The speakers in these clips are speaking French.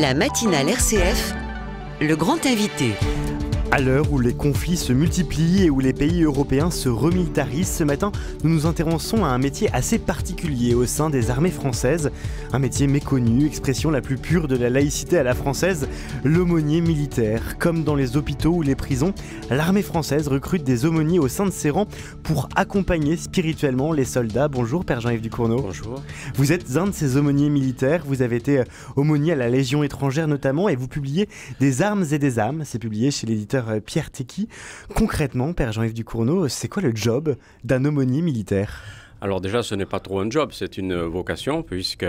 La matinale RCF, le grand invité. À l'heure où les conflits se multiplient et où les pays européens se remilitarisent, ce matin, nous nous intéressons à un métier assez particulier au sein des armées françaises. Un métier méconnu, expression la plus pure de la laïcité à la française, l'aumônier militaire. Comme dans les hôpitaux ou les prisons, l'armée française recrute des aumôniers au sein de ses rangs pour accompagner spirituellement les soldats. Bonjour Père Jean-Yves Ducourneau. Bonjour. Vous êtes un de ces aumôniers militaires, vous avez été euh, aumônier à la Légion étrangère notamment et vous publiez Des armes et des âmes, c'est publié chez l'éditeur euh, Pierre Tecky. Concrètement, Père Jean-Yves Ducourneau, euh, c'est quoi le job d'un aumônier militaire alors déjà, ce n'est pas trop un job, c'est une vocation, puisque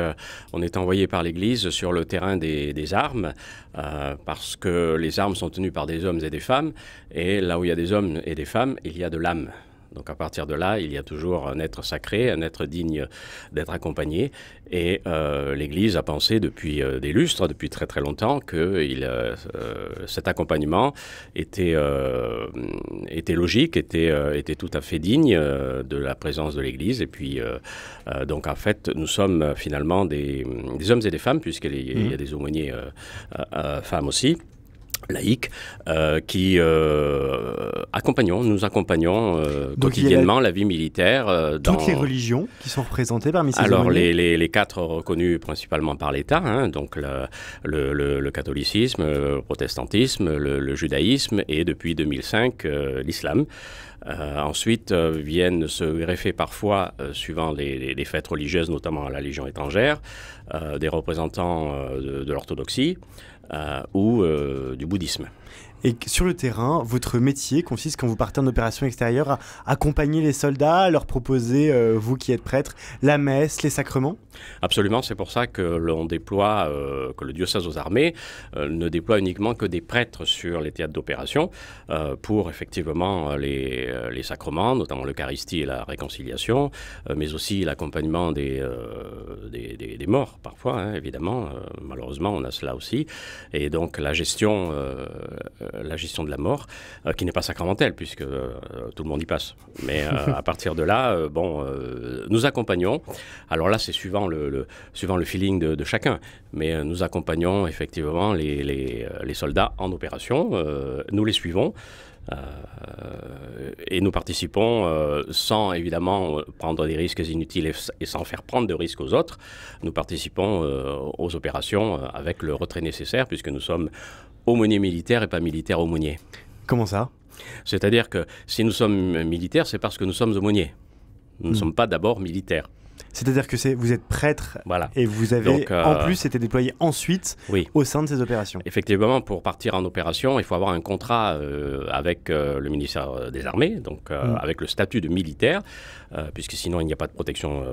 on est envoyé par l'Église sur le terrain des, armes, euh, parce que les armes sont tenues par des hommes et des femmes, et là où il y a des hommes et des femmes, il y a de l'âme. Donc à partir de là, il y a toujours un être sacré, un être digne d'être accompagné. Et euh, l'Église a pensé depuis euh, des lustres, depuis très très longtemps, que euh, cet accompagnement était, logique, était, tout à fait digne de la présence de l'Église. Et puis, donc en fait, nous sommes finalement des, hommes et des femmes, puisqu'il y, a mmh. des aumôniers femmes aussi laïque euh, qui euh, accompagnons, nous accompagnons euh, quotidiennement la... vie militaire. Dans... Toutes les religions qui sont représentées parmi ces Alors les, quatre reconnues principalement par l'État, hein, donc le, catholicisme, le protestantisme, le, judaïsme et depuis 2005 l'islam. ensuite viennent se greffer parfois, suivant les, fêtes religieuses, notamment la Légion étrangère, euh, des représentants euh, de, l'orthodoxie euh, ou du bouddhisme. Et sur le terrain, votre métier consiste, quand vous partez en opération extérieure, à accompagner les soldats, à leur proposer, euh, vous qui êtes prêtre, la messe, les sacrements Absolument, c'est pour ça que l'on déploie, euh, que le diocèse aux armées euh, ne déploie uniquement que des prêtres sur les théâtres d'opération pour effectivement les, sacrements, notamment l'Eucharistie et la réconciliation, mais aussi l'accompagnement des des, morts parfois, hein, évidemment. malheureusement, on a cela aussi. Et donc la gestion euh, la gestion de la mort, euh, qui n'est pas sacramentelle, puisque euh, tout le monde y passe. Mais à partir de là, bon, nous accompagnons. Alors là, c'est suivant le, suivant le feeling de, chacun, mais nous accompagnons effectivement les, les soldats en opération. nous les suivons. Euh, et nous participons, euh, sans évidemment euh, prendre des risques inutiles et, sans faire prendre de risques aux autres, nous participons aux opérations avec le retrait nécessaire, puisque nous sommes aumôniers militaires et pas militaires aumôniers. Comment ça C'est-à-dire que si nous sommes militaires, c'est parce que nous sommes aumôniers. Nous ne hmm. sommes pas d'abord militaires. C'est-à-dire que vous êtes prêtre et vous avez euh, en plus été déployé ensuite au sein de ces opérations. Effectivement, pour partir en opération, il faut avoir un contrat euh, avec euh, le ministère des Armées, donc mm. avec le statut de militaire, puisque sinon il n'y a pas de protection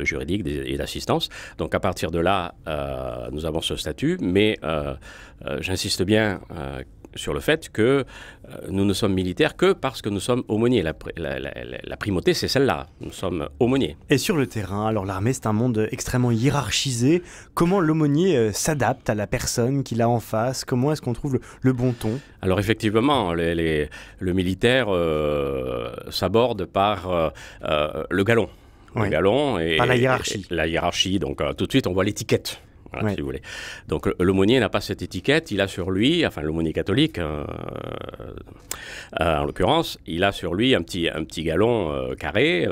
juridique et d'assistance. Donc à partir de là, nous avons ce statut, mais j'insiste bien sur le fait que euh, nous ne sommes militaires que parce que nous sommes aumôniers. La, primauté, c'est celle-là. Nous sommes aumôniers. Et sur le terrain, alors l'armée, c'est un monde extrêmement hiérarchisé. Comment l'aumônier euh, s'adapte à la personne qu'il a en face Comment est-ce qu'on trouve le, bon ton Alors effectivement, le militaire euh, s'aborde par le galon. Le galon et, par la hiérarchie. la hiérarchie, donc tout de suite on voit l'étiquette si Donc l'aumônier n'a pas cette étiquette, il a sur lui, enfin l'aumônier catholique euh, euh, en l'occurrence, il a sur lui un petit, un petit galon euh, carré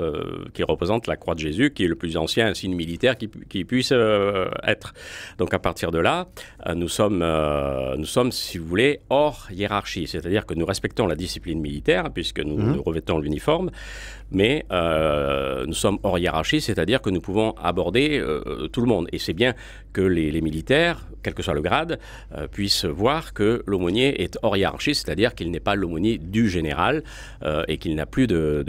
qui représente la croix de Jésus, qui est le plus ancien signe militaire qui, qui puisse être. Donc à partir de là, euh, nous sommes, euh, nous sommes, si vous voulez, hors hiérarchie. C'est-à-dire que nous respectons la discipline militaire, puisque nous, mhm. revêtons l'uniforme, mais euh, nous sommes hors hiérarchie, c'est-à-dire que nous pouvons aborder tout le monde. Et c'est bien que les, militaires, quel que soit le grade, puissent voir que l'aumônier est hors hiérarchie, c'est-à-dire qu'il n'est pas l'aumônier du général et qu'il n'a plus de,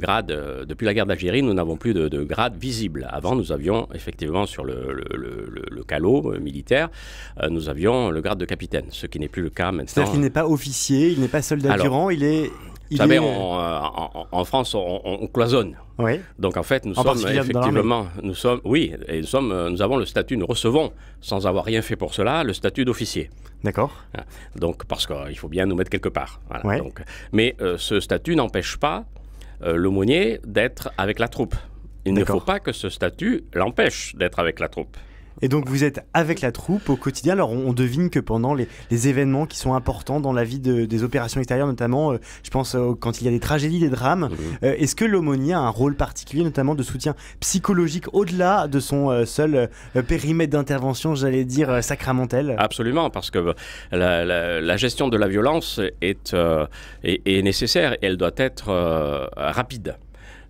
grade. Depuis la guerre d'Algérie, nous n'avons plus de, grade visible. Avant, nous avions effectivement sur le, le calot militaire euh, nous avions le grade de capitaine, ce qui n'est plus le cas maintenant. C'est-à-dire qu'il n'est pas officier, il n'est pas soldat durant, il est... Vous savez, euh, en, France, on, cloisonne. Oui. Donc en fait, nous sommes effectivement, nous sommes, oui, et nous sommes, euh, nous avons le statut, nous recevons, sans avoir rien fait pour cela, le statut d'officier. D'accord. Hein, donc parce qu'il faut bien nous mettre quelque part. mais ce statut n'empêche pas l'aumônier d'être avec la troupe. Il ne faut pas que ce statut l'empêche d'être avec la troupe. Et donc vous êtes avec la troupe au quotidien. Alors on, devine que pendant les, événements qui sont importants dans la vie des opérations extérieures, notamment, euh, je pense euh, quand il y a des tragédies, des drames, euh, est-ce que l'aumônier a un rôle particulier, notamment de soutien psychologique au-delà de son seul périmètre d'intervention, j'allais dire sacramentel Absolument, parce que la, gestion de la violence est, est nécessaire et elle doit être rapide.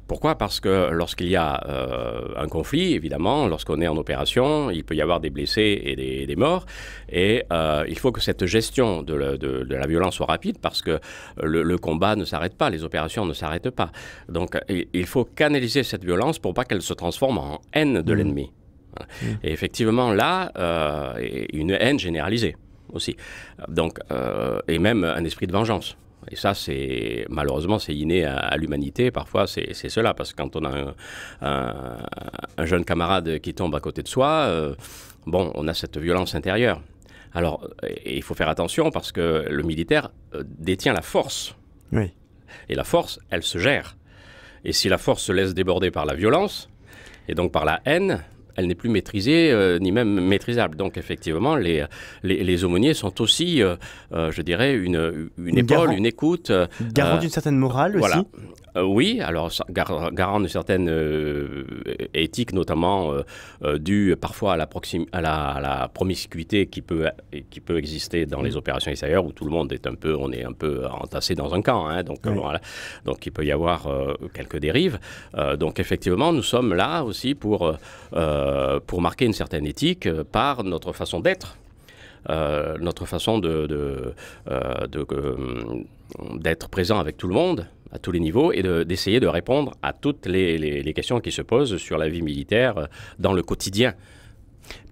Pourquoi Parce que lorsqu'il y a euh, un conflit, évidemment, lorsqu'on est en opération, il peut y avoir des blessés et des, morts. Et euh, il faut que cette gestion de, la violence soit rapide parce que le, combat ne s'arrête pas, les opérations ne s'arrêtent pas. Donc il faut canaliser cette violence pour pas qu'elle se transforme en haine de mmh. l'ennemi. Mmh. Et effectivement, là, euh, une haine généralisée aussi. Donc, et même un esprit de vengeance. Et ça, c'est malheureusement, c'est inné à, l'humanité. Parfois, c'est cela, parce que quand on a un, jeune camarade qui tombe à côté de soi, euh, bon, on a cette violence intérieure. Alors, il faut faire attention parce que le militaire euh, détient la force. Et la force, elle se gère. Et si la force se laisse déborder par la violence, et donc par la haine, elle n'est plus maîtrisée, euh, ni même maîtrisable. Donc effectivement, les, les, aumôniers sont aussi, euh, euh, je dirais, une, une épaule, une écoute. garant d'une certaine morale aussi oui, alors garant d'une certaine éthique, notamment due parfois à la, à, la, promiscuité qui peut, qui peut exister dans les mm. opérations extérieures où tout le monde est un peu, on est un peu entassé dans un camp. Hein. donc voilà. donc il peut y avoir quelques dérives. donc effectivement, nous sommes là aussi pour euh, pour marquer une certaine éthique euh, par notre façon d'être. Euh, notre façon d'être présent avec tout le monde à tous les niveaux et d'essayer de, répondre à toutes les, questions qui se posent sur la vie militaire dans le quotidien.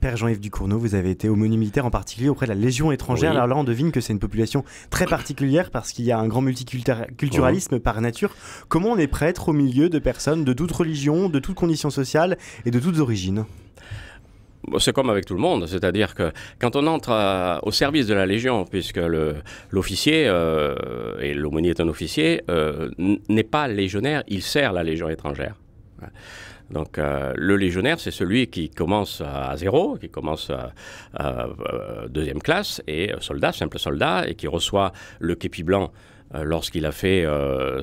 Père Jean-Yves Ducourneau, vous avez été aumônier militaire en particulier auprès de la Légion étrangère. Alors là, on devine que c'est une population très particulière parce qu'il y a un grand multiculturalisme par nature. Comment on est prêtre au milieu de personnes de toutes religions, de toutes conditions sociales et de toutes origines c'est comme avec tout le monde, c'est-à-dire que quand on entre au service de la Légion, puisque l'officier, euh, et l'aumônier est un officier, euh, n'est pas légionnaire, il sert la Légion étrangère. Donc euh, le légionnaire, c'est celui qui commence à zéro, qui commence à, euh, deuxième classe, et euh, soldat, simple soldat, et qui reçoit le képi blanc lorsqu'il a fait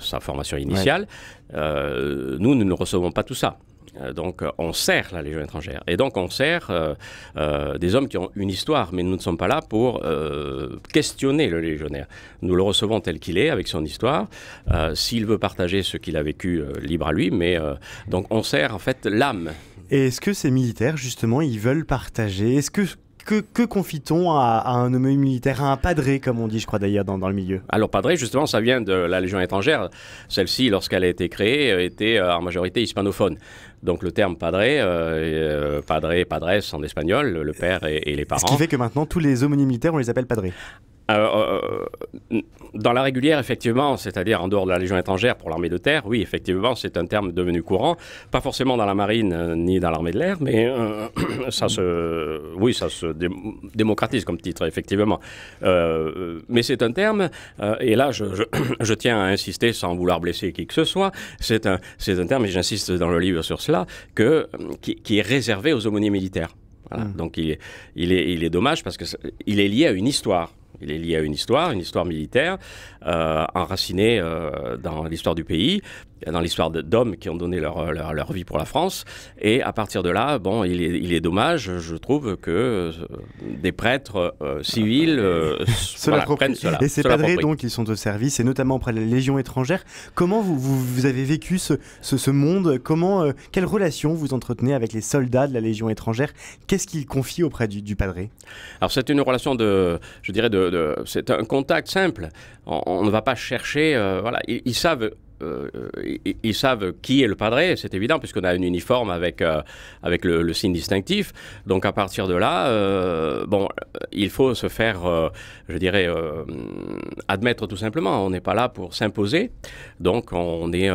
sa formation initiale. nous, nous ne recevons pas tout ça. Euh, donc euh, on sert la Légion étrangère. Et donc on sert euh, des hommes qui ont une histoire, mais nous ne sommes pas là pour questionner le légionnaire. Nous le recevons tel qu'il est, avec son histoire, s'il veut partager ce qu'il a vécu, libre à lui, mais donc on sert en fait l'âme. Et est-ce que ces militaires, justement, ils veulent partager Est-ce que que, confie-t-on à, un homonyme militaire, à un padré, comme on dit, je crois d'ailleurs, dans, le milieu Alors, padré, justement, ça vient de la Légion étrangère. Celle-ci, lorsqu'elle a été créée, euh, était euh, en majorité hispanophone. Donc, le terme padré, padre, euh, padré, padres en espagnol, le père et, les parents. Ce qui fait que maintenant, tous les homonymes militaires, on les appelle padrés. Euh, euh, euh, dans la régulière, effectivement, c'est-à-dire en dehors de la Légion étrangère pour l'armée de terre, oui, effectivement, c'est un terme devenu courant. Pas forcément dans la marine ni dans l'armée de l'air, mais ça se, oui, ça se démocratise comme titre, effectivement. mais c'est un terme, et là, je, tiens à insister sans vouloir blesser qui que ce soit, c'est un, un terme, et j'insiste dans le livre sur cela, que, qui, est réservé aux aumôniers militaires. Mmh. Donc il est, il, est, il est dommage parce qu'il est lié à une histoire. Il est lié à une histoire, une histoire militaire, euh, enracinée euh, dans l'histoire du pays, dans l'histoire d'hommes qui ont donné leur, leur, vie pour la France. Et à partir de là, bon, il est, il est dommage, je trouve, que euh, des prêtres civils prennent cela. Et ces padrés, donc, ils sont au service, et notamment auprès de la Légion étrangère. Comment vous, vous, avez vécu ce, ce, ce monde Comment, Quelle relation vous entretenez avec les soldats de la Légion étrangère Qu'est-ce qu'ils confient auprès du, du padré Alors, c'est une relation de, je dirais, de, c'est un contact simple. On, ne va pas chercher. Euh, voilà, ils savent euh, euh, ils, ils, savent qui est le padré, c'est évident, puisqu'on a un uniforme avec, euh, avec le, signe distinctif. Donc à partir de là, bon, il faut se faire, je dirais, admettre tout simplement. On n'est pas là pour s'imposer. Donc on est...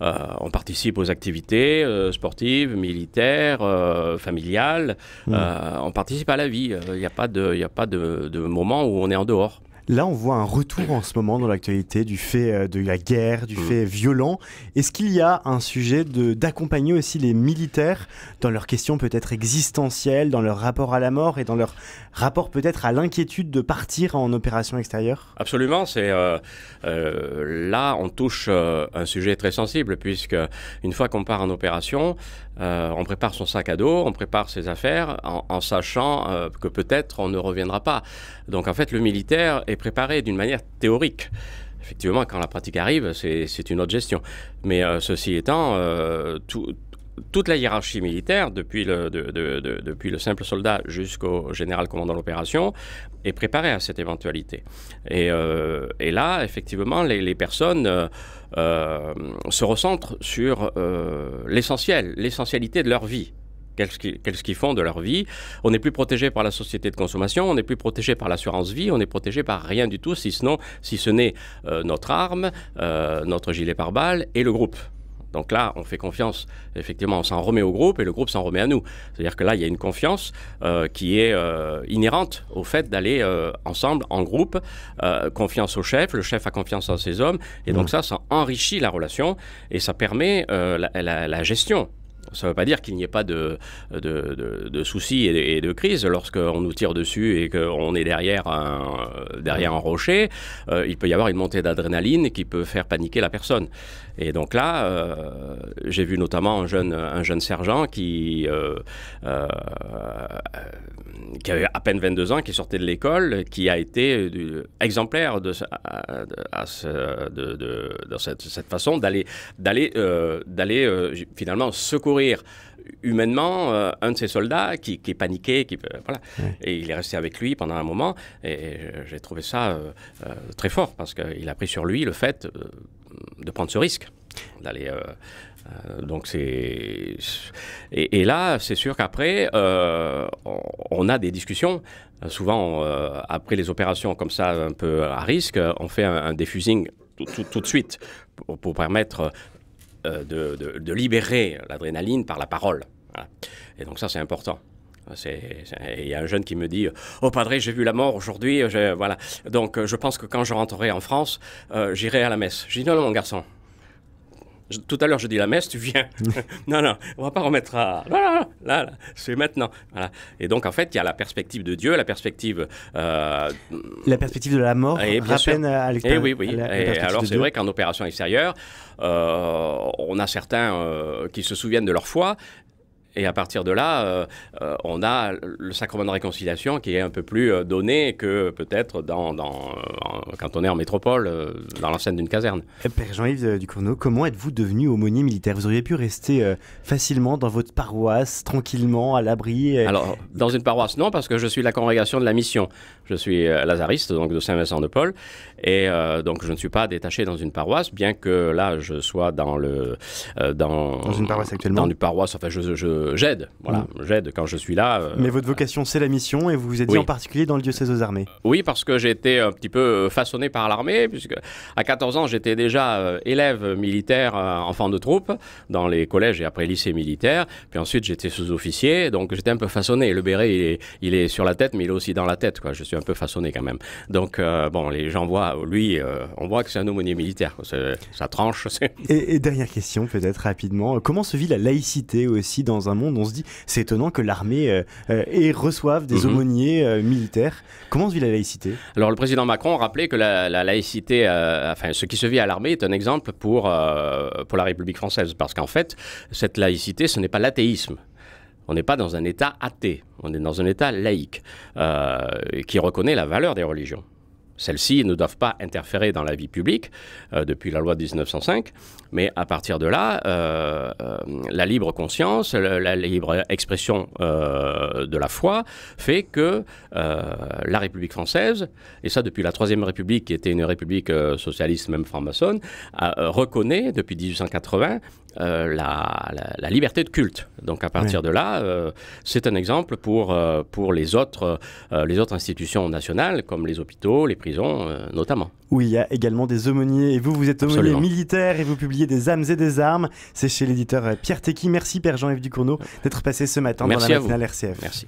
on participe aux activités sportives, militaires, familiales. Mmh. on participe à la vie. Il n'y a pas, de, y a pas de moment où on est en dehors. Là, on voit un retour en ce moment dans l'actualité du fait euh, de la guerre, du mm. fait violent. Est-ce qu'il y a un sujet d'accompagner aussi les militaires dans leurs questions peut-être existentielles, dans leur rapport à la mort et dans leur rapport peut-être à l'inquiétude de partir en opération extérieure Absolument, c'est euh, euh, là on touche euh, un sujet très sensible puisque une fois qu'on part en opération, on prépare son sac à dos, on prépare ses affaires en, sachant que peut-être on ne reviendra pas. Donc en fait le militaire est préparé d'une manière théorique effectivement, quand la pratique arrive, c'est une autre gestion. Mais ceci étant, tout, toute la hiérarchie militaire, depuis le, simple soldat jusqu'au général commandant l'opération, est préparée à cette éventualité. Et, euh, là, effectivement, les, personnes euh, euh, se recentrent sur l'essentiel, l'essentialité de leur vie qu'est-ce qu'ils font de leur vie. On n'est plus protégé par la société de consommation, on n'est plus protégé par l'assurance vie, on n'est protégé par rien du tout, si, ce n'est notre arme, notre gilet pare-balles et le groupe. Donc là, on fait confiance, effectivement, on s'en remet au groupe et le groupe s'en remet à nous. C'est-à-dire que là, il y a une confiance euh, qui est euh, inhérente au fait d'aller euh, ensemble, en groupe, confiance au chef, le chef a confiance en ses hommes, et donc ça, ça enrichit la relation et ça permet la, gestion ça ne veut pas dire qu'il n'y ait pas de, de, soucis et de, crises lorsqu'on nous tire dessus et qu'on est derrière un, euh, derrière rocher. Euh, il peut y avoir une montée d'adrénaline qui peut faire paniquer la personne. Et donc là, euh, j'ai vu notamment un jeune, un jeune sergent qui, qui avait à peine 22 ans, qui sortait de l'école, qui a été exemplaire de, cette, façon d'aller d'aller finalement secourir humainement euh, un de ses soldats qui, est paniqué, qui euh, voilà, et il est resté avec lui pendant un moment. Et, j'ai trouvé ça euh, très fort parce qu'il a pris sur lui le fait de prendre ce risque d'aller. donc c'est et, là c'est sûr qu'après on a des discussions souvent après les opérations comme ça un peu à risque on fait un, un tout, de suite pour permettre euh, de, libérer l'adrénaline par la parole. Et donc ça, c'est important. Il y a un jeune qui me dit Oh, padre, j'ai vu la mort aujourd'hui. Euh, voilà. Donc, euh, je pense que quand je rentrerai en France, j'irai à la messe. Je dis Non, non, mon garçon. tout à l'heure, je dis la messe, tu viens. non, non, on va pas remettre à là, c'est maintenant. Et donc, en fait, il y a la perspective de Dieu, la perspective. Euh, la perspective de la mort, eh, eh et bien à l'extérieur. Et alors, c'est vrai qu'en opération extérieure, euh, on a certains euh, qui se souviennent de leur foi, et à partir de là, euh, euh, on a le sacrement de réconciliation qui est un peu plus euh, donné que peut-être dans, quand on est en métropole, dans l'enceinte d'une caserne. Eh, Père Jean-Yves Ducourneau, comment êtes-vous devenu aumônier militaire Vous auriez pu rester facilement dans votre paroisse, tranquillement, à l'abri Alors, dans une paroisse, non, parce que je suis la congrégation de la mission. Je suis lazariste, donc de Saint-Vincent-de-Paul. Et donc, je ne suis pas détaché dans une paroisse, bien que là, je sois dans le... dans, une paroisse actuellement Dans une paroisse, euh, j'aide. Voilà, mm. j'aide quand je suis là. Euh, mais votre vocation, c'est la mission et vous vous êtes dit en particulier dans le diocèse aux armées. Oui, parce que j'ai été un petit peu euh, façonné par l'armée, puisque à 14 ans, j'étais déjà élève militaire, enfant de troupe, dans les collèges et après lycée militaire. Puis ensuite, j'étais sous-officier, donc j'étais un peu façonné. Le béret, il est, sur la tête, mais il est aussi dans la tête. Quoi. Je suis un peu façonné quand même. Donc, bon, les gens voient, lui, on voit que c'est un aumônier militaire. Ça tranche. Et, et dernière question, peut-être rapidement. Comment se vit la laïcité aussi dans monde, on se dit c'est étonnant que l'armée et euh, euh, reçoive des mhm. aumôniers euh, militaires. Comment se vit la laïcité Alors le président Macron rappelait que la, laïcité, enfin ce qui se vit à l'armée est un exemple pour, pour la République française, parce qu'en fait, cette laïcité, ce n'est pas l'athéisme. On n'est pas dans un État athée, on est dans un État laïque, qui reconnaît la valeur des religions. Celles-ci ne doivent pas interférer dans la vie publique depuis la loi 1905 mais à partir de là, euh, euh, la libre conscience, la, libre expression euh, de la foi fait que la République française, et ça depuis la Troisième République, qui était une république socialiste, même franc-maçonne, reconnaît depuis 1880 la, liberté de culte. Donc à partir de là, c'est un exemple pour, pour les, autres, les autres institutions nationales, comme les hôpitaux, les prisons notamment. Oui, il y a également des aumôniers, et vous, vous êtes aumônier militaire, et vous publiez des âmes et des armes. C'est chez l'éditeur euh, Pierre Tecky. Merci Père Jean-Yves Ducourneau d'être passé ce matin dans la matinale RCF. Merci.